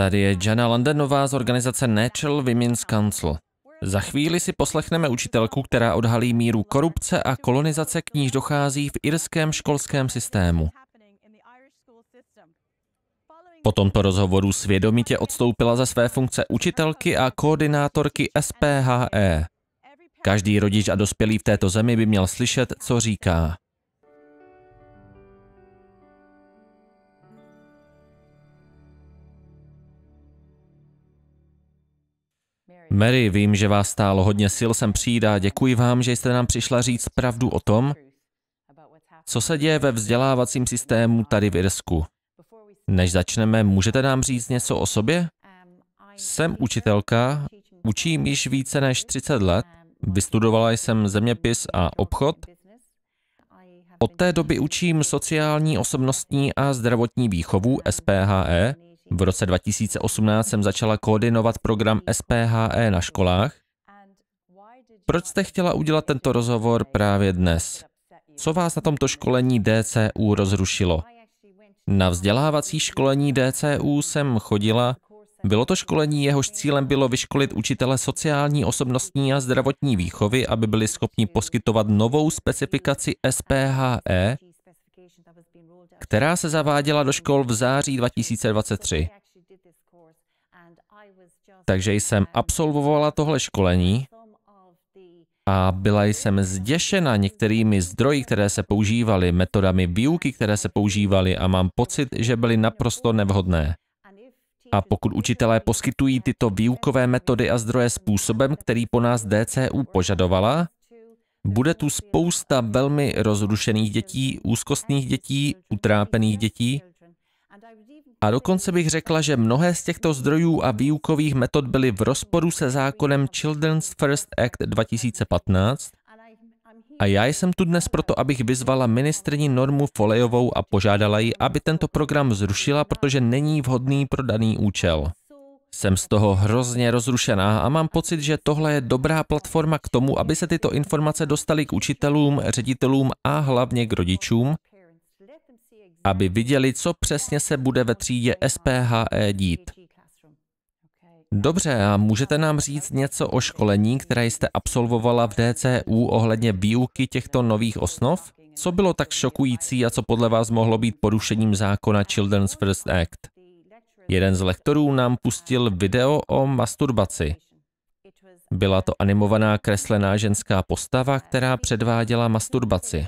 Tady je Jana Landenová z organizace Natural Women's Council. Za chvíli si poslechneme učitelku, která odhalí míru korupce a kolonizace, k níž dochází v irském školském systému. Po tomto rozhovoru svědomitě odstoupila ze své funkce učitelky a koordinátorky SPHE. Každý rodič a dospělý v této zemi by měl slyšet, co říká. Mary, vím, že vás stálo hodně sil sem přijít a děkuji vám, že jste nám přišla říct pravdu o tom, co se děje ve vzdělávacím systému tady v Irsku. Než začneme, můžete nám říct něco o sobě? Jsem učitelka, učím již více než 30 let, vystudovala jsem zeměpis a obchod. Od té doby učím sociální, osobnostní a zdravotní výchovu SPHE v roce 2018 jsem začala koordinovat program SPHE na školách. Proč jste chtěla udělat tento rozhovor právě dnes? Co vás na tomto školení DCU rozrušilo? Na vzdělávací školení DCU jsem chodila. Bylo to školení, jehož cílem bylo vyškolit učitele sociální, osobnostní a zdravotní výchovy, aby byli schopni poskytovat novou specifikaci SPHE která se zaváděla do škol v září 2023. Takže jsem absolvovala tohle školení a byla jsem zděšena některými zdroji, které se používaly, metodami výuky, které se používaly a mám pocit, že byly naprosto nevhodné. A pokud učitelé poskytují tyto výukové metody a zdroje způsobem, který po nás DCU požadovala, bude tu spousta velmi rozrušených dětí, úzkostných dětí, utrápených dětí. A dokonce bych řekla, že mnohé z těchto zdrojů a výukových metod byly v rozporu se zákonem Children's First Act 2015. A já jsem tu dnes proto, abych vyzvala ministrní Normu Folejovou a požádala ji, aby tento program zrušila, protože není vhodný pro daný účel. Jsem z toho hrozně rozrušená a mám pocit, že tohle je dobrá platforma k tomu, aby se tyto informace dostaly k učitelům, ředitelům a hlavně k rodičům, aby viděli, co přesně se bude ve třídě SPHE dít. Dobře, a můžete nám říct něco o školení, které jste absolvovala v DCU ohledně výuky těchto nových osnov? Co bylo tak šokující a co podle vás mohlo být porušením zákona Children's First Act? Jeden z lektorů nám pustil video o masturbaci. Byla to animovaná kreslená ženská postava, která předváděla masturbaci.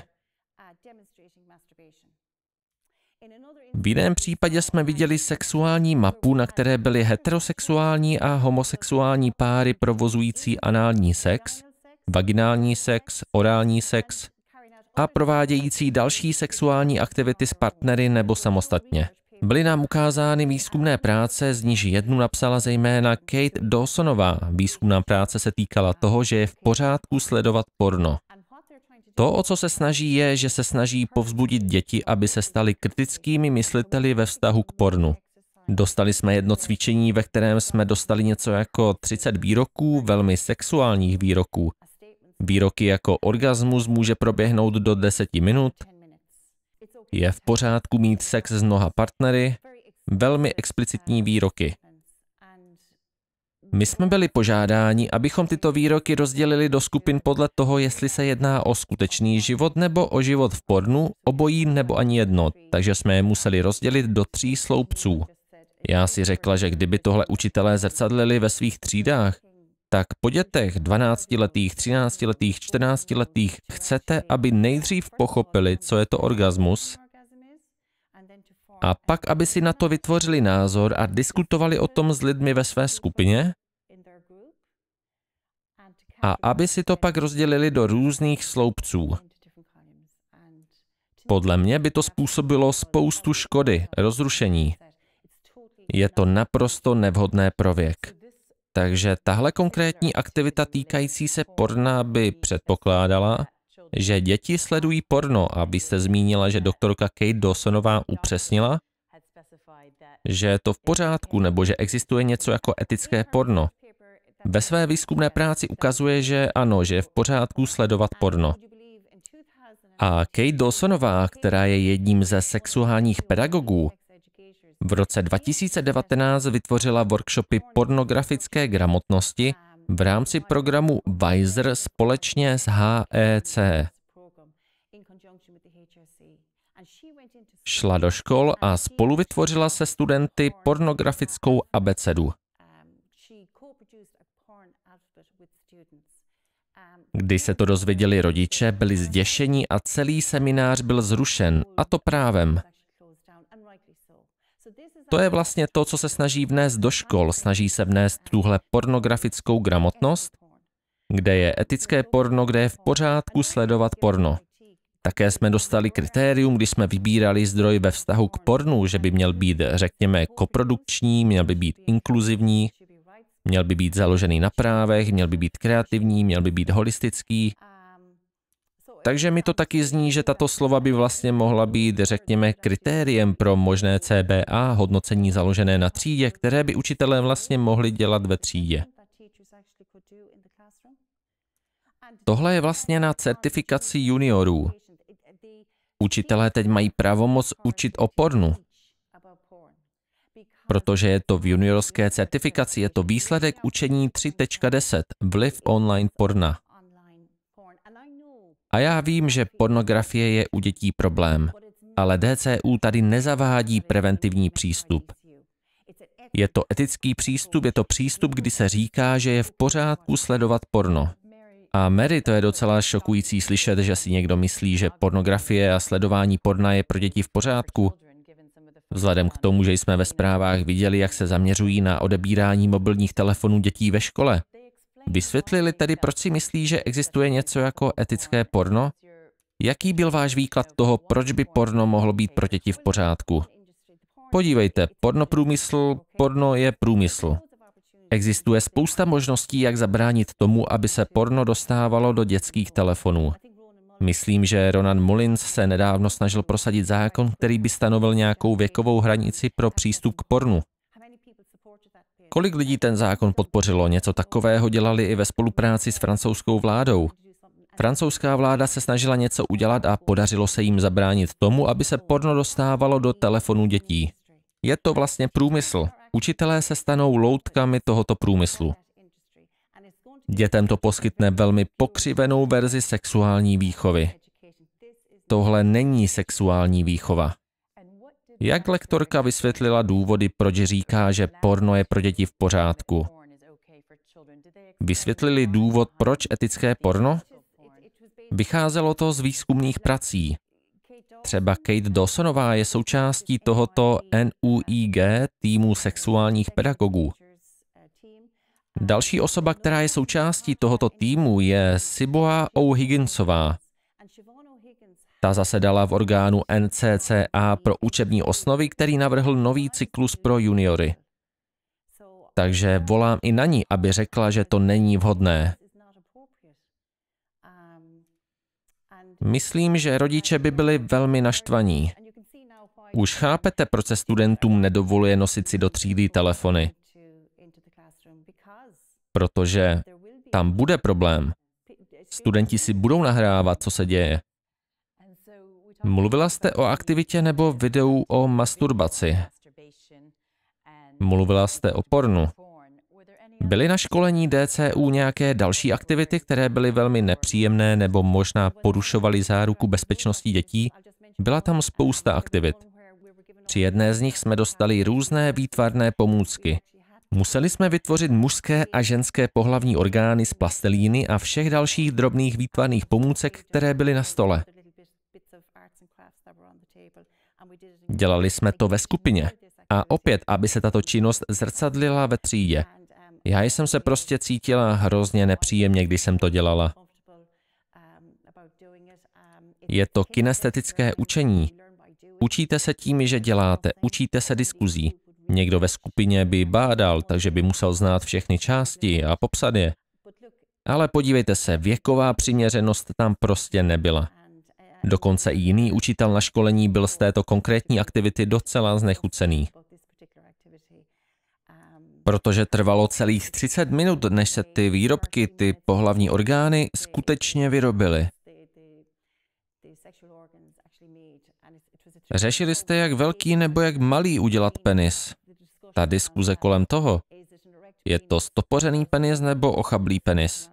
V jiném případě jsme viděli sexuální mapu, na které byly heterosexuální a homosexuální páry provozující anální sex, vaginální sex, orální sex a provádějící další sexuální aktivity s partnery nebo samostatně. Byly nám ukázány výzkumné práce, z níž jednu napsala zejména Kate Dawsonová. Výzkumná práce se týkala toho, že je v pořádku sledovat porno. To, o co se snaží, je, že se snaží povzbudit děti, aby se stali kritickými mysliteli ve vztahu k pornu. Dostali jsme jedno cvičení, ve kterém jsme dostali něco jako 30 výroků, velmi sexuálních výroků. Výroky jako orgasmus může proběhnout do 10 minut, je v pořádku mít sex s mnoha partnery? Velmi explicitní výroky. My jsme byli požádáni, abychom tyto výroky rozdělili do skupin podle toho, jestli se jedná o skutečný život nebo o život v pornu, obojí nebo ani jedno, takže jsme je museli rozdělit do tří sloupců. Já si řekla, že kdyby tohle učitelé zrcadlili ve svých třídách, tak po dětech 12-letých, 13-letých, 14-letých chcete, aby nejdřív pochopili, co je to orgasmus, a pak, aby si na to vytvořili názor a diskutovali o tom s lidmi ve své skupině a aby si to pak rozdělili do různých sloupců. Podle mě by to způsobilo spoustu škody, rozrušení. Je to naprosto nevhodné pro věk. Takže tahle konkrétní aktivita týkající se porna by předpokládala, že děti sledují porno, abyste zmínila, že doktorka Kate Dawsonová upřesnila, že je to v pořádku nebo že existuje něco jako etické porno. Ve své výzkumné práci ukazuje, že ano, že je v pořádku sledovat porno. A Kate Dawsonová, která je jedním ze sexuálních pedagogů, v roce 2019 vytvořila workshopy pornografické gramotnosti, v rámci programu Visor společně s HEC. Šla do škol a spolu vytvořila se studenty pornografickou abecedu. Když se to dozvěděli rodiče, byli zděšení a celý seminář byl zrušen, a to právem. To je vlastně to, co se snaží vnést do škol. Snaží se vnést tuhle pornografickou gramotnost, kde je etické porno, kde je v pořádku sledovat porno. Také jsme dostali kritérium, když jsme vybírali zdroj ve vztahu k pornu, že by měl být, řekněme, koprodukční, měl by být inkluzivní, měl by být založený na právech, měl by být kreativní, měl by být holistický, takže mi to taky zní, že tato slova by vlastně mohla být, řekněme, kritériem pro možné CBA, hodnocení založené na třídě, které by učitelé vlastně mohli dělat ve třídě. Tohle je vlastně na certifikaci juniorů. Učitelé teď mají pravomoc učit o pornu. Protože je to v juniorské certifikaci, je to výsledek učení 3.10, vliv online porna. A já vím, že pornografie je u dětí problém, ale DCU tady nezavádí preventivní přístup. Je to etický přístup, je to přístup, kdy se říká, že je v pořádku sledovat porno. A Mary, to je docela šokující slyšet, že si někdo myslí, že pornografie a sledování porna je pro děti v pořádku. Vzhledem k tomu, že jsme ve zprávách viděli, jak se zaměřují na odebírání mobilních telefonů dětí ve škole, Vysvětlili tedy, proč si myslí, že existuje něco jako etické porno? Jaký byl váš výklad toho, proč by porno mohlo být pro děti v pořádku? Podívejte, porno průmysl, porno je průmysl. Existuje spousta možností, jak zabránit tomu, aby se porno dostávalo do dětských telefonů. Myslím, že Ronan Mullins se nedávno snažil prosadit zákon, který by stanovil nějakou věkovou hranici pro přístup k pornu. Kolik lidí ten zákon podpořilo? Něco takového dělali i ve spolupráci s francouzskou vládou. Francouzská vláda se snažila něco udělat a podařilo se jim zabránit tomu, aby se porno dostávalo do telefonů dětí. Je to vlastně průmysl. Učitelé se stanou loutkami tohoto průmyslu. Dětem to poskytne velmi pokřivenou verzi sexuální výchovy. Tohle není sexuální výchova. Jak lektorka vysvětlila důvody, proč říká, že porno je pro děti v pořádku? Vysvětlili důvod, proč etické porno? Vycházelo to z výzkumných prací. Třeba Kate Dawsonová je součástí tohoto NUIG týmu sexuálních pedagogů. Další osoba, která je součástí tohoto týmu, je Siboa O'Higginsová, ta zasedala v orgánu NCCA pro učební osnovy, který navrhl nový cyklus pro juniory. Takže volám i na ní, aby řekla, že to není vhodné. Myslím, že rodiče by byli velmi naštvaní. Už chápete, proč se studentům nedovoluje nosit si do třídy telefony. Protože tam bude problém. Studenti si budou nahrávat, co se děje. Mluvila jste o aktivitě nebo videu o masturbaci? Mluvila jste o pornu. Byly na školení DCU nějaké další aktivity, které byly velmi nepříjemné nebo možná porušovaly záruku bezpečnosti dětí? Byla tam spousta aktivit. Při jedné z nich jsme dostali různé výtvarné pomůcky. Museli jsme vytvořit mužské a ženské pohlavní orgány z plastelíny a všech dalších drobných výtvarných pomůcek, které byly na stole. Dělali jsme to ve skupině. A opět, aby se tato činnost zrcadlila ve třídě. Já jsem se prostě cítila hrozně nepříjemně, když jsem to dělala. Je to kinestetické učení. Učíte se tím, že děláte, učíte se diskuzí. Někdo ve skupině by bádal, takže by musel znát všechny části a popsat je. Ale podívejte se, věková přiměřenost tam prostě nebyla. Dokonce i jiný učitel na školení byl z této konkrétní aktivity docela znechucený. Protože trvalo celých 30 minut, než se ty výrobky, ty pohlavní orgány skutečně vyrobily. Řešili jste, jak velký nebo jak malý udělat penis. Ta diskuze kolem toho. Je to stopořený penis nebo ochablý penis?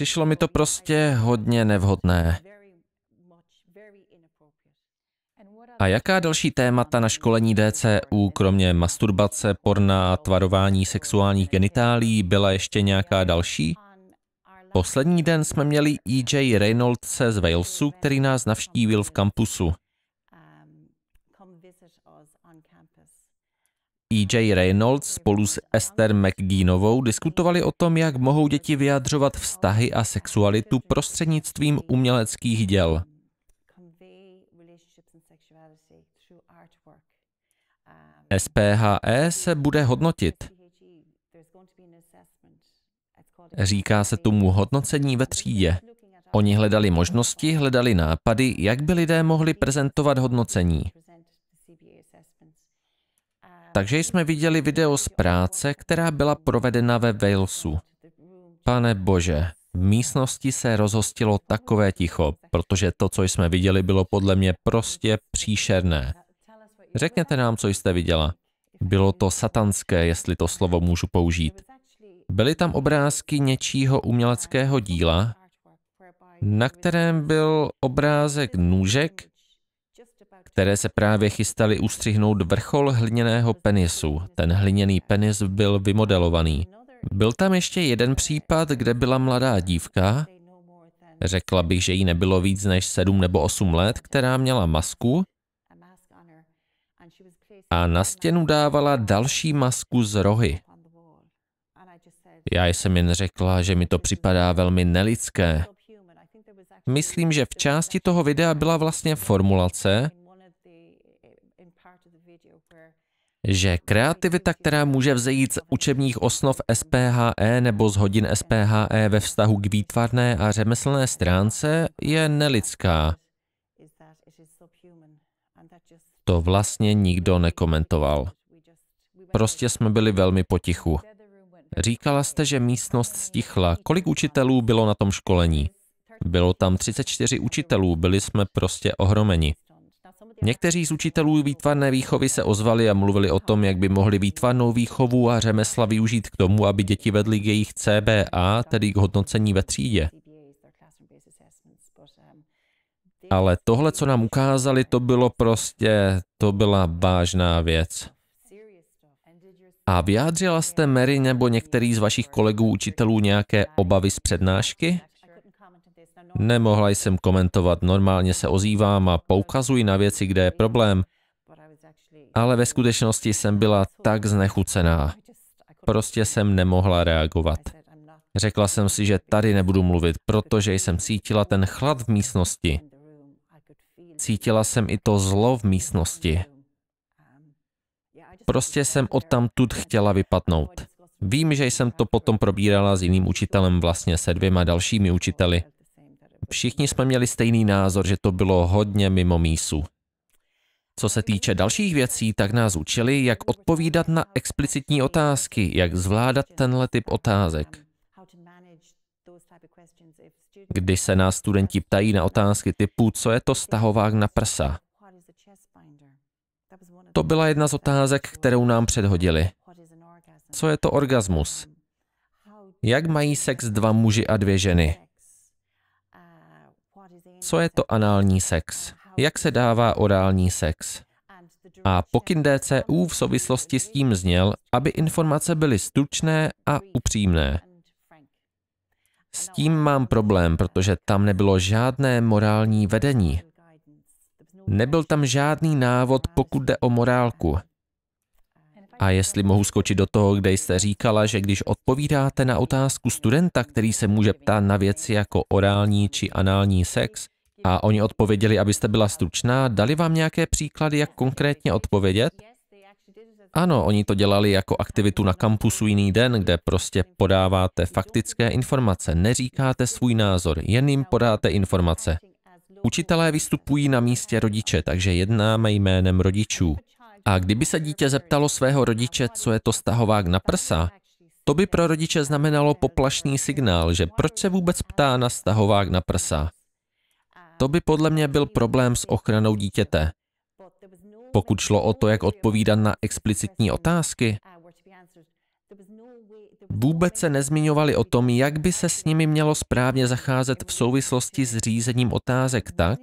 Přišlo mi to prostě hodně nevhodné. A jaká další témata na školení DCU, kromě masturbace, porna a tvarování sexuálních genitálí, byla ještě nějaká další? Poslední den jsme měli E.J. Reynoldse z Walesu, který nás navštívil v kampusu. E.J. Reynolds spolu s Esther McGeanovou diskutovali o tom, jak mohou děti vyjadřovat vztahy a sexualitu prostřednictvím uměleckých děl. SPHE se bude hodnotit. Říká se tomu hodnocení ve třídě. Oni hledali možnosti, hledali nápady, jak by lidé mohli prezentovat hodnocení. Takže jsme viděli video z práce, která byla provedena ve Walesu. Pane Bože, v místnosti se rozhostilo takové ticho, protože to, co jsme viděli, bylo podle mě prostě příšerné. Řekněte nám, co jste viděla. Bylo to satanské, jestli to slovo můžu použít. Byly tam obrázky něčího uměleckého díla, na kterém byl obrázek nůžek, které se právě chystali ustřihnout vrchol hliněného penisu. Ten hliněný penis byl vymodelovaný. Byl tam ještě jeden případ, kde byla mladá dívka, řekla bych, že jí nebylo víc než 7 nebo 8 let, která měla masku a na stěnu dávala další masku z rohy. Já jsem jen řekla, že mi to připadá velmi nelidské. Myslím, že v části toho videa byla vlastně formulace, že kreativita, která může vzejít z učebních osnov SPHE nebo z hodin SPHE ve vztahu k výtvarné a řemeslné stránce, je nelidská. To vlastně nikdo nekomentoval. Prostě jsme byli velmi potichu. Říkala jste, že místnost stichla. Kolik učitelů bylo na tom školení? Bylo tam 34 učitelů, byli jsme prostě ohromeni. Někteří z učitelů výtvarné výchovy se ozvali a mluvili o tom, jak by mohli výtvarnou výchovu a řemesla využít k tomu, aby děti vedly k jejich CBA, tedy k hodnocení ve třídě. Ale tohle, co nám ukázali, to bylo prostě, to byla vážná věc. A vyjádřila jste Mary nebo některý z vašich kolegů učitelů nějaké obavy z přednášky? No. Nemohla jsem komentovat, normálně se ozývám a poukazuji na věci, kde je problém, ale ve skutečnosti jsem byla tak znechucená. Prostě jsem nemohla reagovat. Řekla jsem si, že tady nebudu mluvit, protože jsem cítila ten chlad v místnosti. Cítila jsem i to zlo v místnosti. Prostě jsem odtamtud chtěla vypadnout. Vím, že jsem to potom probírala s jiným učitelem, vlastně se dvěma dalšími učiteli všichni jsme měli stejný názor, že to bylo hodně mimo mísu. Co se týče dalších věcí, tak nás učili, jak odpovídat na explicitní otázky, jak zvládat tenhle typ otázek. Když se nás studenti ptají na otázky typu, co je to stahovák na prsa? To byla jedna z otázek, kterou nám předhodili. Co je to orgasmus? Jak mají sex dva muži a dvě ženy? Co je to anální sex? Jak se dává orální sex? A pokyn DCU v souvislosti s tím zněl, aby informace byly stručné a upřímné. S tím mám problém, protože tam nebylo žádné morální vedení. Nebyl tam žádný návod, pokud jde o morálku. A jestli mohu skočit do toho, kde jste říkala, že když odpovídáte na otázku studenta, který se může ptát na věci jako orální či anální sex, a oni odpověděli, abyste byla stručná, dali vám nějaké příklady, jak konkrétně odpovědět? Ano, oni to dělali jako aktivitu na kampusu jiný den, kde prostě podáváte faktické informace, neříkáte svůj názor, jen jim podáte informace. Učitelé vystupují na místě rodiče, takže jednáme jménem rodičů. A kdyby se dítě zeptalo svého rodiče, co je to stahovák na prsa, to by pro rodiče znamenalo poplašný signál, že proč se vůbec ptá na stahovák na prsa. To by podle mě byl problém s ochranou dítěte. Pokud šlo o to, jak odpovídat na explicitní otázky, vůbec se nezmiňovali o tom, jak by se s nimi mělo správně zacházet v souvislosti s řízením otázek tak,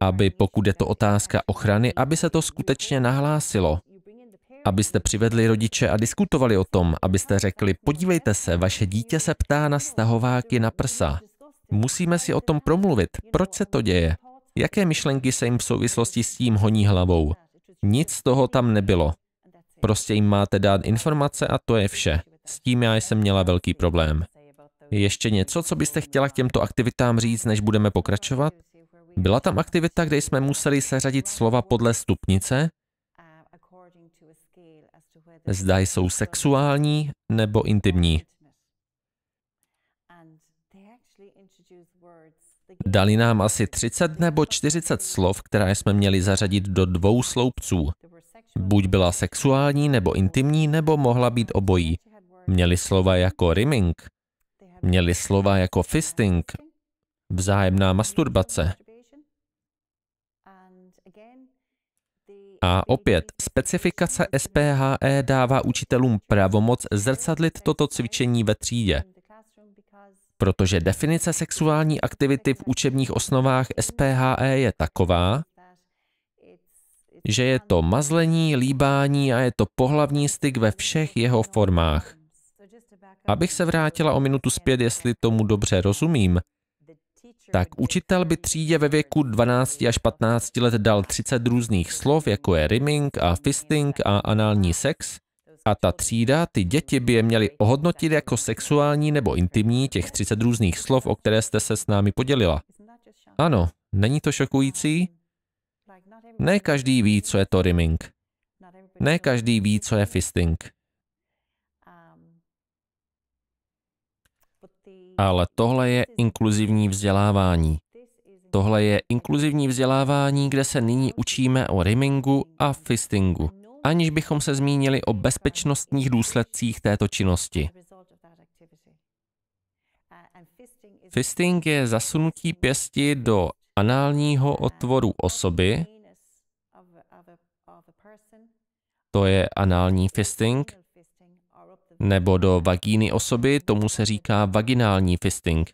aby pokud je to otázka ochrany, aby se to skutečně nahlásilo. Abyste přivedli rodiče a diskutovali o tom, abyste řekli, podívejte se, vaše dítě se ptá na stahováky na prsa. Musíme si o tom promluvit. Proč se to děje? Jaké myšlenky se jim v souvislosti s tím honí hlavou? Nic z toho tam nebylo. Prostě jim máte dát informace a to je vše. S tím já jsem měla velký problém ještě něco, co byste chtěla k těmto aktivitám říct, než budeme pokračovat? Byla tam aktivita, kde jsme museli seřadit slova podle stupnice? Zda jsou sexuální nebo intimní. Dali nám asi 30 nebo 40 slov, která jsme měli zařadit do dvou sloupců. Buď byla sexuální nebo intimní, nebo mohla být obojí. Měli slova jako rimming, měli slova jako fisting, vzájemná masturbace. A opět, specifikace SPHE dává učitelům pravomoc zrcadlit toto cvičení ve třídě, protože definice sexuální aktivity v učebních osnovách SPHE je taková, že je to mazlení, líbání a je to pohlavní styk ve všech jeho formách. Abych se vrátila o minutu zpět, jestli tomu dobře rozumím, tak učitel by třídě ve věku 12 až 15 let dal 30 různých slov, jako je rimming a fisting a anální sex, a ta třída, ty děti by je měly ohodnotit jako sexuální nebo intimní těch 30 různých slov, o které jste se s námi podělila. Ano, není to šokující? Ne každý ví, co je to rimming. Ne každý ví, co je fisting. Ale tohle je inkluzivní vzdělávání. Tohle je inkluzivní vzdělávání, kde se nyní učíme o rimingu a fistingu, aniž bychom se zmínili o bezpečnostních důsledcích této činnosti. Fisting je zasunutí pěsti do análního otvoru osoby, to je anální fisting, nebo do vagíny osoby, tomu se říká vaginální fisting.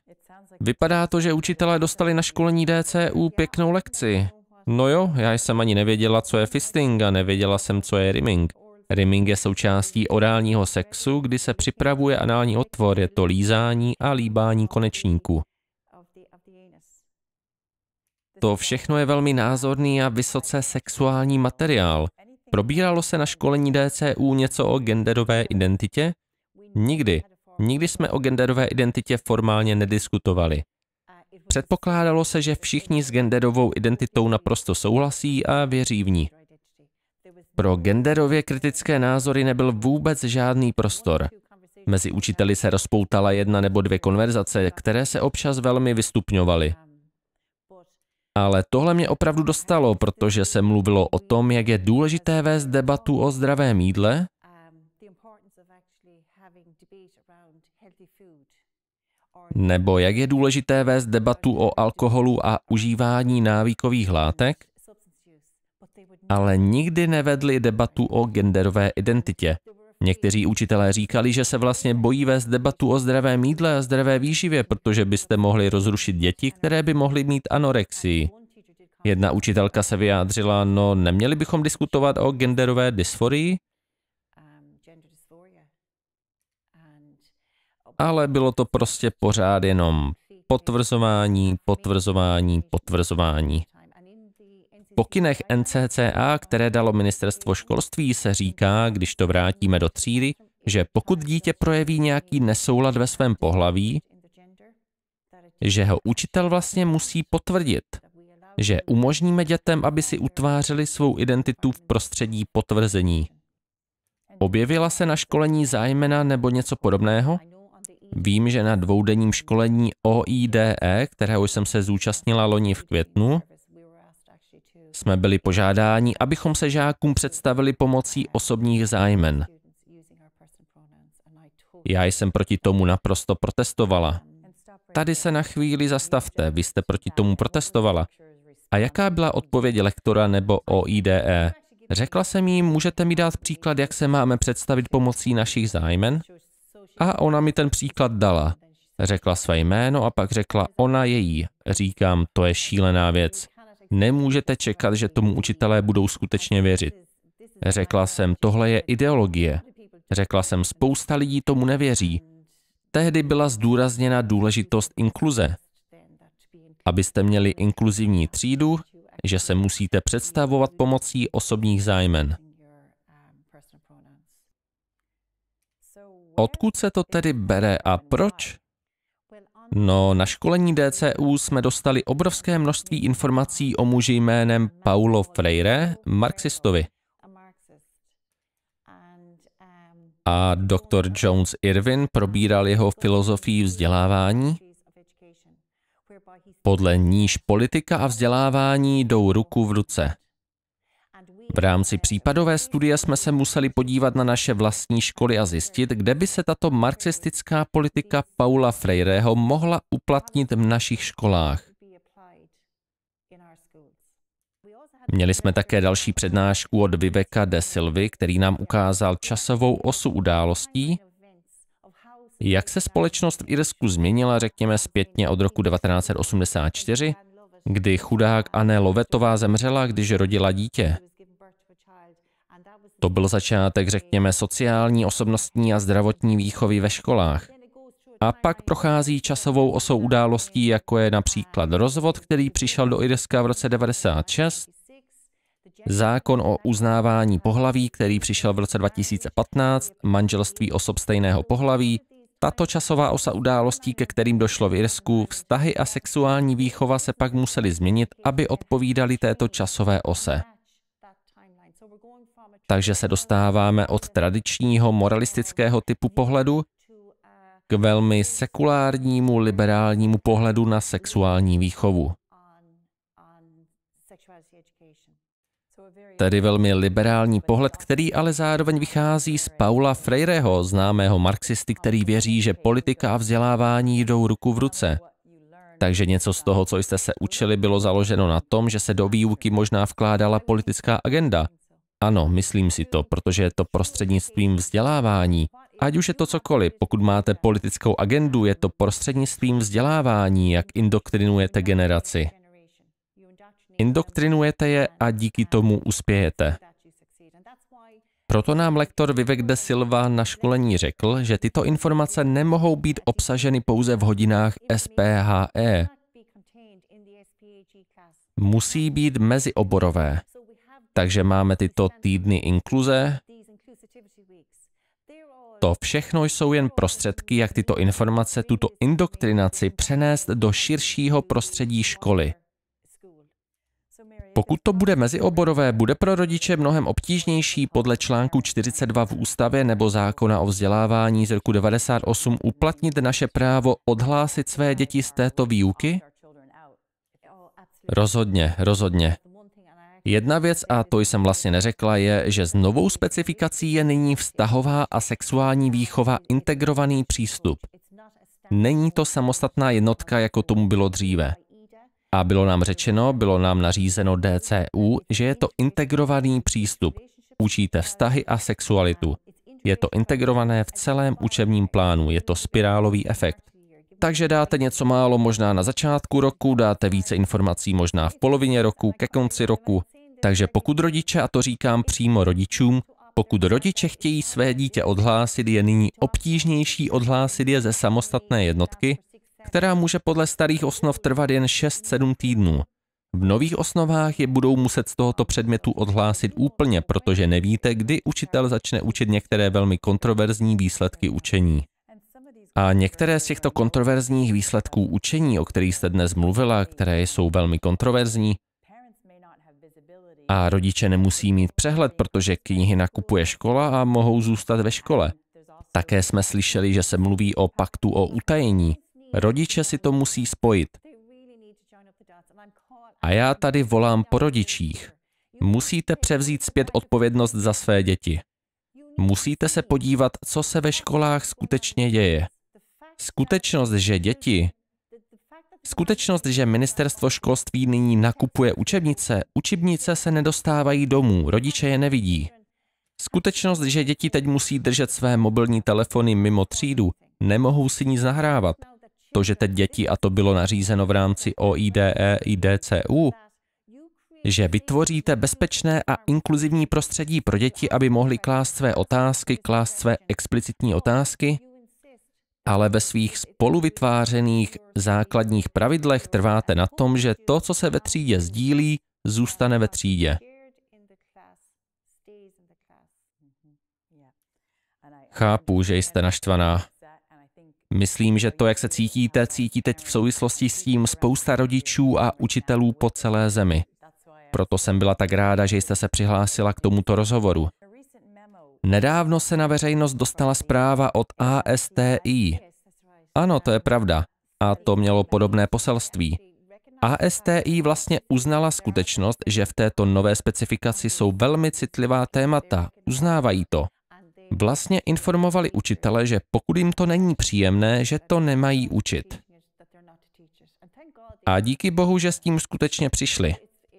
Vypadá to, že učitelé dostali na školení DCU pěknou lekci. No jo, já jsem ani nevěděla, co je fisting a nevěděla jsem, co je rimming. Rimming je součástí orálního sexu, kdy se připravuje anální otvor, je to lízání a líbání konečníku. To všechno je velmi názorný a vysoce sexuální materiál. Probíralo se na školení DCU něco o genderové identitě? Nikdy. Nikdy jsme o genderové identitě formálně nediskutovali. Předpokládalo se, že všichni s genderovou identitou naprosto souhlasí a věří v ní. Pro genderově kritické názory nebyl vůbec žádný prostor. Mezi učiteli se rozpoutala jedna nebo dvě konverzace, které se občas velmi vystupňovaly. Ale tohle mě opravdu dostalo, protože se mluvilo o tom, jak je důležité vést debatu o zdravém jídle nebo jak je důležité vést debatu o alkoholu a užívání návykových látek, ale nikdy nevedli debatu o genderové identitě. Někteří učitelé říkali, že se vlastně bojí vést debatu o zdravém jídle a zdravé výživě, protože byste mohli rozrušit děti, které by mohly mít anorexii. Jedna učitelka se vyjádřila, no neměli bychom diskutovat o genderové dysforii? Ale bylo to prostě pořád jenom potvrzování, potvrzování, potvrzování pokynech NCCA, které dalo ministerstvo školství, se říká, když to vrátíme do třídy, že pokud dítě projeví nějaký nesoulad ve svém pohlaví, že ho učitel vlastně musí potvrdit, že umožníme dětem, aby si utvářeli svou identitu v prostředí potvrzení. Objevila se na školení zájmena nebo něco podobného? Vím, že na dvoudenním školení OIDE, kterého jsem se zúčastnila loni v květnu, jsme byli požádáni, abychom se žákům představili pomocí osobních zájmen. Já jsem proti tomu naprosto protestovala. Tady se na chvíli zastavte, vy jste proti tomu protestovala. A jaká byla odpověď lektora nebo OIDE? Řekla jsem jí, můžete mi dát příklad, jak se máme představit pomocí našich zájmen? A ona mi ten příklad dala. Řekla své jméno a pak řekla ona její. Říkám, to je šílená věc. Nemůžete čekat, že tomu učitelé budou skutečně věřit. Řekla jsem, tohle je ideologie. Řekla jsem, spousta lidí tomu nevěří. Tehdy byla zdůrazněna důležitost inkluze. Abyste měli inkluzivní třídu, že se musíte představovat pomocí osobních zájmen. Odkud se to tedy bere a proč? No, na školení DCU jsme dostali obrovské množství informací o muži jménem Paulo Freire, marxistovi. A doktor Jones Irvin probíral jeho filozofii vzdělávání, podle níž politika a vzdělávání jdou ruku v ruce. V rámci případové studie jsme se museli podívat na naše vlastní školy a zjistit, kde by se tato marxistická politika Paula Freireho mohla uplatnit v našich školách. Měli jsme také další přednášku od Viveka de Silvy, který nám ukázal časovou osu událostí, jak se společnost v Irsku změnila, řekněme, zpětně od roku 1984, kdy chudák Anne Lovetová zemřela, když rodila dítě. To byl začátek, řekněme, sociální, osobnostní a zdravotní výchovy ve školách. A pak prochází časovou osou událostí, jako je například rozvod, který přišel do Irska v roce 96, zákon o uznávání pohlaví, který přišel v roce 2015, manželství osob stejného pohlaví, tato časová osa událostí, ke kterým došlo v Irsku, vztahy a sexuální výchova se pak musely změnit, aby odpovídali této časové ose. Takže se dostáváme od tradičního moralistického typu pohledu k velmi sekulárnímu liberálnímu pohledu na sexuální výchovu. Tedy velmi liberální pohled, který ale zároveň vychází z Paula Freireho, známého marxisty, který věří, že politika a vzdělávání jdou ruku v ruce. Takže něco z toho, co jste se učili, bylo založeno na tom, že se do výuky možná vkládala politická agenda, ano, myslím si to, protože je to prostřednictvím vzdělávání. Ať už je to cokoliv, pokud máte politickou agendu, je to prostřednictvím vzdělávání, jak indoktrinujete generaci. Indoktrinujete je a díky tomu uspějete. Proto nám lektor Vivek de Silva na školení řekl, že tyto informace nemohou být obsaženy pouze v hodinách SPHE. Musí být mezioborové. Takže máme tyto týdny inkluze. To všechno jsou jen prostředky, jak tyto informace, tuto indoktrinaci přenést do širšího prostředí školy. Pokud to bude mezioborové, bude pro rodiče mnohem obtížnější podle článku 42 v ústavě nebo zákona o vzdělávání z roku 98 uplatnit naše právo odhlásit své děti z této výuky? Rozhodně, rozhodně. Jedna věc, a to jsem vlastně neřekla, je, že s novou specifikací je nyní vztahová a sexuální výchova integrovaný přístup. Není to samostatná jednotka, jako tomu bylo dříve. A bylo nám řečeno, bylo nám nařízeno DCU, že je to integrovaný přístup. Učíte vztahy a sexualitu. Je to integrované v celém učebním plánu, je to spirálový efekt. Takže dáte něco málo možná na začátku roku, dáte více informací možná v polovině roku, ke konci roku, takže pokud rodiče, a to říkám přímo rodičům, pokud rodiče chtějí své dítě odhlásit, je nyní obtížnější odhlásit je ze samostatné jednotky, která může podle starých osnov trvat jen 6-7 týdnů. V nových osnovách je budou muset z tohoto předmětu odhlásit úplně, protože nevíte, kdy učitel začne učit některé velmi kontroverzní výsledky učení. A některé z těchto kontroverzních výsledků učení, o kterých jste dnes mluvila, které jsou velmi kontroverzní, a rodiče nemusí mít přehled, protože knihy nakupuje škola a mohou zůstat ve škole. Také jsme slyšeli, že se mluví o paktu o utajení. Rodiče si to musí spojit. A já tady volám po rodičích. Musíte převzít zpět odpovědnost za své děti. Musíte se podívat, co se ve školách skutečně děje. Skutečnost, že děti Skutečnost, že ministerstvo školství nyní nakupuje učebnice, učebnice se nedostávají domů, rodiče je nevidí. Skutečnost, že děti teď musí držet své mobilní telefony mimo třídu, nemohou si nic nahrávat. To, že teď děti, a to bylo nařízeno v rámci OIDE i DCU, e že vytvoříte bezpečné a inkluzivní prostředí pro děti, aby mohli klást své otázky, klást své explicitní otázky, ale ve svých spoluvytvářených základních pravidlech trváte na tom, že to, co se ve třídě sdílí, zůstane ve třídě. Chápu, že jste naštvaná. Myslím, že to, jak se cítíte, cítí teď v souvislosti s tím spousta rodičů a učitelů po celé zemi. Proto jsem byla tak ráda, že jste se přihlásila k tomuto rozhovoru. Nedávno se na veřejnost dostala zpráva od ASTI. Ano, to je pravda. A to mělo podobné poselství. ASTI vlastně uznala skutečnost, že v této nové specifikaci jsou velmi citlivá témata, uznávají to. Vlastně informovali učitele, že pokud jim to není příjemné, že to nemají učit. A díky bohu, že s tím skutečně přišli.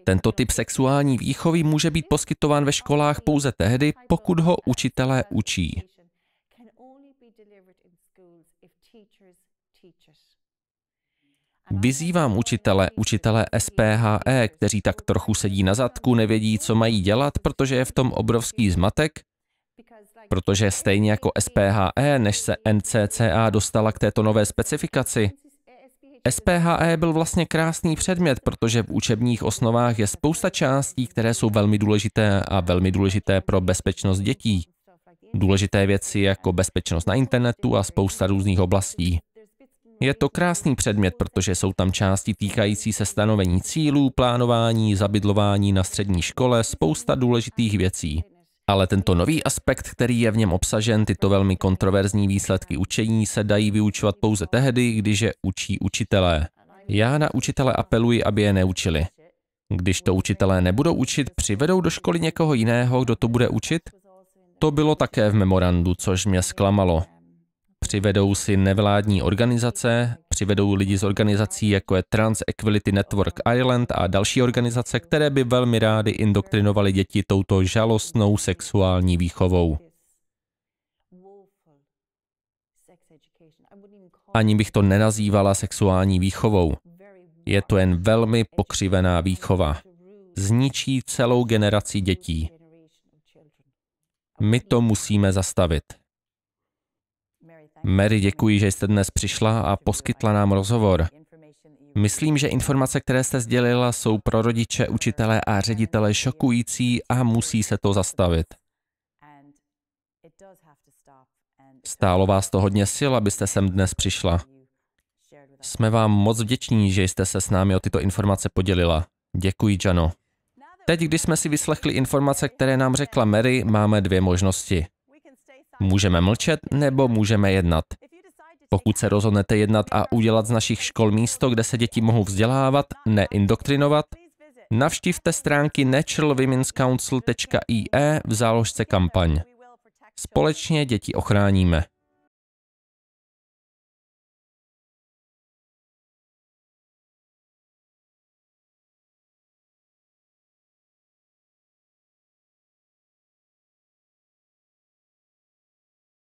Tento typ sexuální výchovy může být poskytován ve školách pouze tehdy, pokud ho učitelé učí. Vyzývám učitele, učitele SPHE, kteří tak trochu sedí na zadku, nevědí, co mají dělat, protože je v tom obrovský zmatek, protože stejně jako SPHE, než se NCCA dostala k této nové specifikaci, SPHE byl vlastně krásný předmět, protože v učebních osnovách je spousta částí, které jsou velmi důležité a velmi důležité pro bezpečnost dětí. Důležité věci jako bezpečnost na internetu a spousta různých oblastí. Je to krásný předmět, protože jsou tam části týkající se stanovení cílů, plánování, zabydlování na střední škole, spousta důležitých věcí. Ale tento nový aspekt, který je v něm obsažen, tyto velmi kontroverzní výsledky učení se dají vyučovat pouze tehdy, když je učí učitelé. Já na učitele apeluji, aby je neučili. Když to učitelé nebudou učit, přivedou do školy někoho jiného, kdo to bude učit? To bylo také v memorandu, což mě zklamalo. Přivedou si nevládní organizace, přivedou lidi z organizací jako je Trans Equality Network Ireland a další organizace, které by velmi rády indoktrinovaly děti touto žalostnou sexuální výchovou. Ani bych to nenazývala sexuální výchovou. Je to jen velmi pokřivená výchova. Zničí celou generaci dětí. My to musíme zastavit. Mary, děkuji, že jste dnes přišla a poskytla nám rozhovor. Myslím, že informace, které jste sdělila, jsou pro rodiče, učitele a ředitele šokující a musí se to zastavit. Stálo vás to hodně sil, abyste sem dnes přišla. Jsme vám moc vděční, že jste se s námi o tyto informace podělila. Děkuji, Jano. Teď, když jsme si vyslechli informace, které nám řekla Mary, máme dvě možnosti. Můžeme mlčet nebo můžeme jednat. Pokud se rozhodnete jednat a udělat z našich škol místo, kde se děti mohou vzdělávat, neindoktrinovat, navštivte stránky naturalwomen'scouncil.ie v záložce kampaň. Společně děti ochráníme.